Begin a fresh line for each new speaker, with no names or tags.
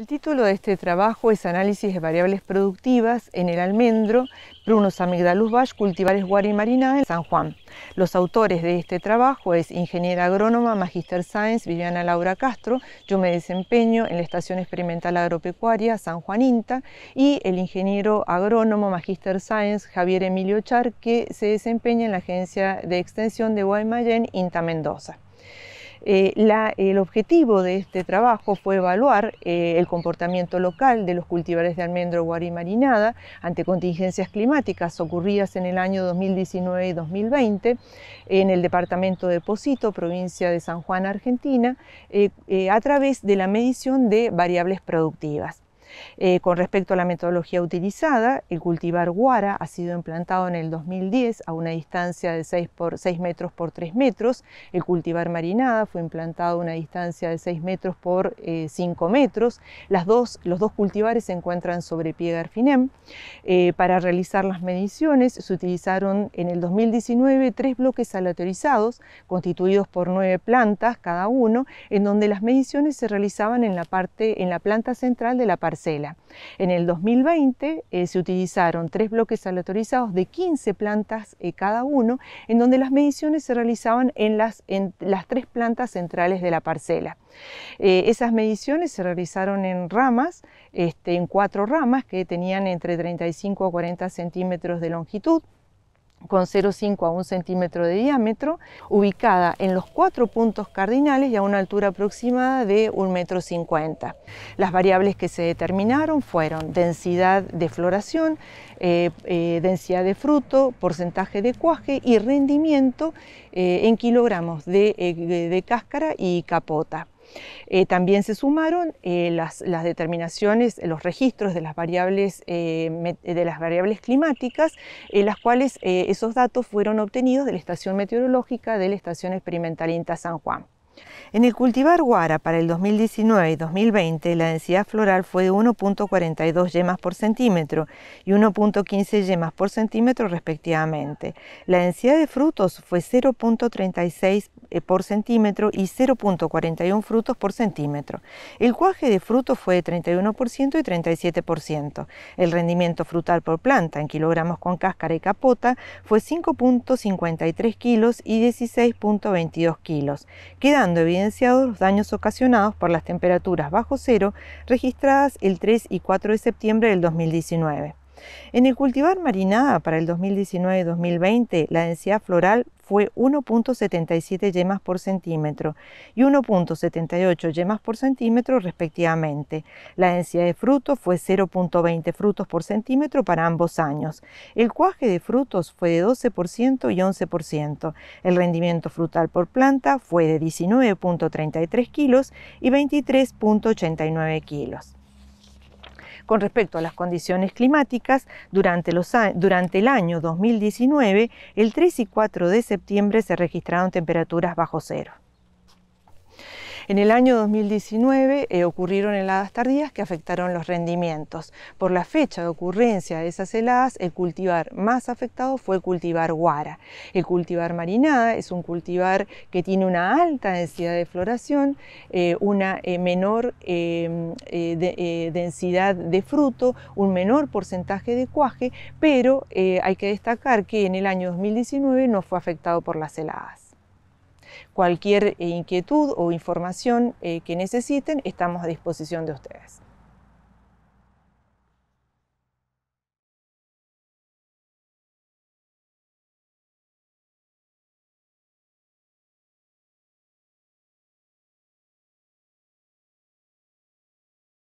El título de este trabajo es Análisis de variables productivas en el almendro, Prunus amigdalus Bach, cultivares guarimarina en San Juan. Los autores de este trabajo es ingeniera agrónoma, magister science, Viviana Laura Castro, yo me desempeño en la Estación Experimental Agropecuaria San Juan Inta y el ingeniero agrónomo, magister science, Javier Emilio Char, que se desempeña en la Agencia de Extensión de Guaymallén, Inta Mendoza. Eh, el objetivo de este trabajo fue evaluar eh, el comportamiento local de los cultivares de almendro guarimarinada ante contingencias climáticas ocurridas en el año 2019 y 2020 en el departamento de Posito, provincia de San Juan, Argentina, eh, a través de la medición de variables productivas. Eh, con respecto a la metodología utilizada, el cultivar guara ha sido implantado en el 2010 a una distancia de 6, por, 6 metros por 3 metros. El cultivar marinada fue implantado a una distancia de 6 metros por 5 eh, metros. Las dos, los dos cultivares se encuentran sobre piedra Arfinem. Eh, para realizar las mediciones se utilizaron en el 2019 tres bloques salatorizados, constituidos por nueve plantas cada uno, en donde las mediciones se realizaban en la, parte, en la planta central de la parcela en el 2020 eh, se utilizaron tres bloques aleatorizados de 15 plantas eh, cada uno, en donde las mediciones se realizaban en las, tres plantas centrales de la parcela. Eh, esas mediciones se realizaron en ramas, este, en cuatro ramas que tenían entre 35 a 40 centímetros de longitud con 0,5 a 1 centímetro de diámetro, ubicada en los cuatro puntos cardinales y a una altura aproximada de 1,50 m. Las variables que se determinaron fueron densidad de floración, eh, eh, densidad de fruto, porcentaje de cuaje y rendimiento eh, en kilogramos de cáscara y capota. Eh, también se sumaron eh, las, determinaciones, los registros de las variables, climáticas, eh, de las variables climáticas, las cuales esos datos fueron obtenidos de la estación meteorológica de la estación experimental INTA San Juan. En el cultivar guara para el 2019 y 2020 la densidad floral fue de 1.42 yemas por centímetro y 1.15 yemas por centímetro respectivamente. La densidad de frutos fue 0.36 eh, por centímetro y 0.41 frutos por centímetro. El cuaje de frutos fue de 31% y 37%. El rendimiento frutal por planta en kilogramos con cáscara y capota fue 5.53 kilos y 16.22 kilos, quedando evidenciados los daños ocasionados por las temperaturas bajo cero registradas el 3 y 4 de septiembre del 2019. En el cultivar marinada para el 2019-2020, la densidad floral fue 1.77 yemas por centímetro y 1.78 yemas por centímetro respectivamente. La densidad de frutos fue 0.20 frutos por centímetro para ambos años. El cuaje de frutos fue de 12% y 11%. El rendimiento frutal por planta fue de 19.33 kilos y 23.89 kilos con respecto a las condiciones climáticas, durante, durante el año 2019, el 3 y 4 de septiembre se registraron temperaturas bajo cero. En el año 2019 eh, ocurrieron heladas tardías que afectaron los rendimientos. Por la fecha de ocurrencia de esas heladas, el cultivar más afectado fue el cultivar guara. El cultivar marinada es un cultivar que tiene una alta densidad de floración, eh, una eh, menor densidad de fruto, un menor porcentaje de cuaje, pero hay que destacar que en el año 2019 no fue afectado por las heladas. Cualquier eh, inquietud o información eh, que necesiten, estamos a disposición de ustedes.